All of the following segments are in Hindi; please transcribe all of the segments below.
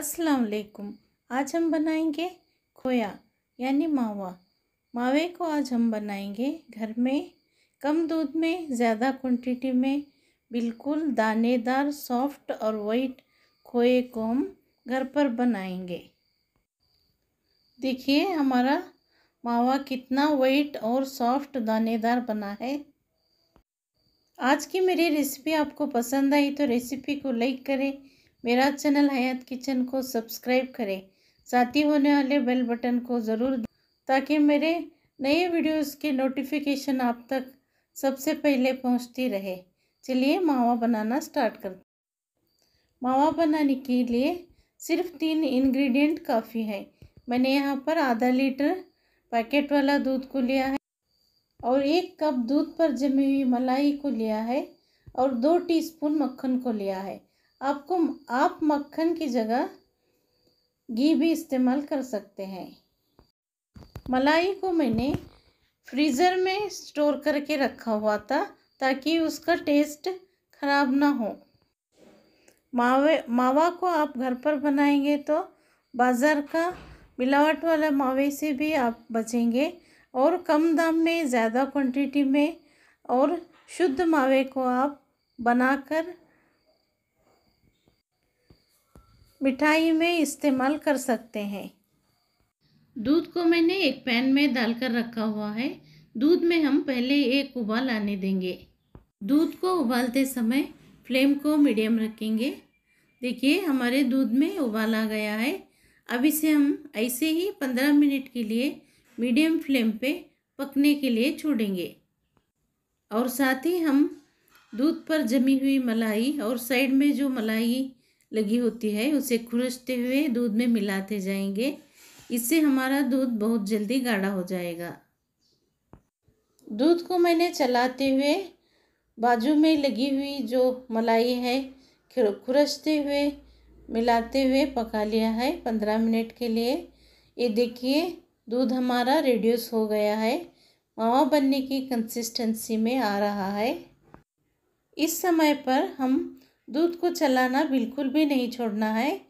अस्सलाम वालेकुम आज हम बनाएंगे खोया यानी मावा मावे को आज हम बनाएंगे घर में कम दूध में ज़्यादा क्वांटिटी में बिल्कुल दानेदार सॉफ्ट और वाइट खोए को हम घर पर बनाएंगे देखिए हमारा मावा कितना वाइट और सॉफ्ट दानेदार बना है आज की मेरी रेसिपी आपको पसंद आई तो रेसिपी को लाइक करें मेरा चैनल हयात किचन को सब्सक्राइब करें साथ ही होने वाले बेल बटन को ज़रूर ताकि मेरे नए वीडियोस के नोटिफिकेशन आप तक सबसे पहले पहुंचती रहे चलिए मावा बनाना स्टार्ट कर मावा बनाने के लिए सिर्फ तीन इंग्रेडिएंट काफ़ी है मैंने यहाँ पर आधा लीटर पैकेट वाला दूध को लिया है और एक कप दूध पर जमी हुई मलाई को लिया है और दो टीस्पून मक्खन को लिया है आपको आप मक्खन की जगह घी भी इस्तेमाल कर सकते हैं मलाई को मैंने फ्रीज़र में स्टोर करके रखा हुआ था ताकि उसका टेस्ट ख़राब ना हो मावे मावा को आप घर पर बनाएंगे तो बाज़ार का मिलावट वाला मावे से भी आप बचेंगे और कम दाम में ज़्यादा क्वांटिटी में और शुद्ध मावे को आप बनाकर मिठाई में इस्तेमाल कर सकते हैं दूध को मैंने एक पैन में डालकर रखा हुआ है दूध में हम पहले एक उबाल आने देंगे दूध को उबालते समय फ्लेम को मीडियम रखेंगे देखिए हमारे दूध में उबाल आ गया है अब इसे हम ऐसे ही पंद्रह मिनट के लिए मीडियम फ्लेम पे पकने के लिए छोड़ेंगे और साथ ही हम दूध पर जमी हुई मलाई और साइड में जो मलाई लगी होती है उसे खुरचते हुए दूध में मिलाते जाएंगे इससे हमारा दूध बहुत जल्दी गाढ़ा हो जाएगा दूध को मैंने चलाते हुए बाजू में लगी हुई जो मलाई है खुरचते हुए मिलाते हुए पका लिया है पंद्रह मिनट के लिए ये देखिए दूध हमारा रिड्यूस हो गया है मावा बनने की कंसिस्टेंसी में आ रहा है इस समय पर हम दूध को चलाना बिल्कुल भी नहीं छोड़ना है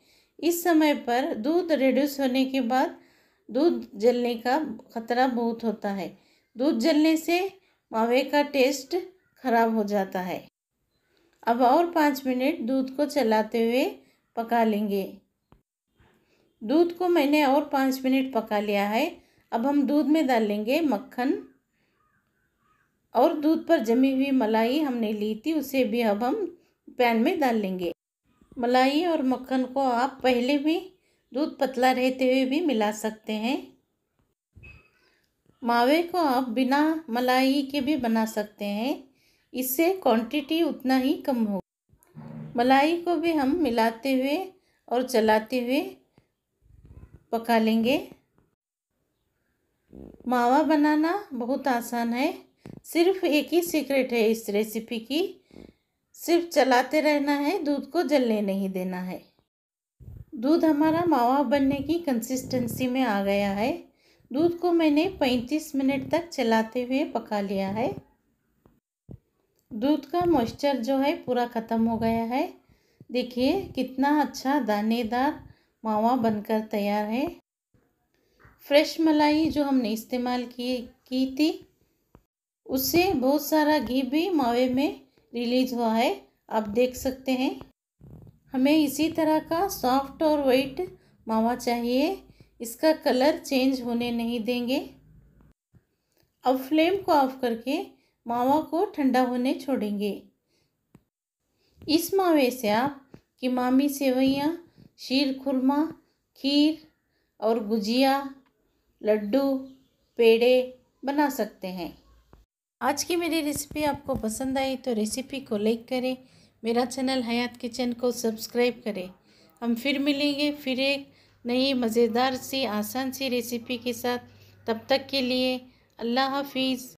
इस समय पर दूध रिड्यूस होने के बाद दूध जलने का खतरा बहुत होता है दूध जलने से मावे का टेस्ट ख़राब हो जाता है अब और पाँच मिनट दूध को चलाते हुए पका लेंगे दूध को मैंने और पाँच मिनट पका लिया है अब हम दूध में डालेंगे मक्खन और दूध पर जमी हुई मलाई हमने ली थी उसे भी अब हम पैन में डाल लेंगे मलाई और मक्खन को आप पहले भी दूध पतला रहते हुए भी मिला सकते हैं मावे को आप बिना मलाई के भी बना सकते हैं इससे क्वांटिटी उतना ही कम हो मलाई को भी हम मिलाते हुए और चलाते हुए पका लेंगे मावा बनाना बहुत आसान है सिर्फ एक ही सीक्रेट है इस रेसिपी की सिर्फ चलाते रहना है दूध को जलने नहीं देना है दूध हमारा मावा बनने की कंसिस्टेंसी में आ गया है दूध को मैंने 35 मिनट तक चलाते हुए पका लिया है दूध का मॉइस्चर जो है पूरा ख़त्म हो गया है देखिए कितना अच्छा दानेदार मावा बनकर तैयार है फ्रेश मलाई जो हमने इस्तेमाल की की थी उससे बहुत सारा घी भी मावे में रिलीज हुआ है आप देख सकते हैं हमें इसी तरह का सॉफ्ट और वाइट मावा चाहिए इसका कलर चेंज होने नहीं देंगे अब फ्लेम को ऑफ करके मावा को ठंडा होने छोड़ेंगे इस मावे से आप किमामी सेवैयाँ शीर खुरमा खीर और गुजिया लड्डू पेड़े बना सकते हैं आज की मेरी रेसिपी आपको पसंद आई तो रेसिपी को लाइक करें मेरा चैनल हयात किचन को सब्सक्राइब करें हम फिर मिलेंगे फिर एक नई मज़ेदार सी आसान सी रेसिपी के साथ तब तक के लिए अल्लाह हाफिज़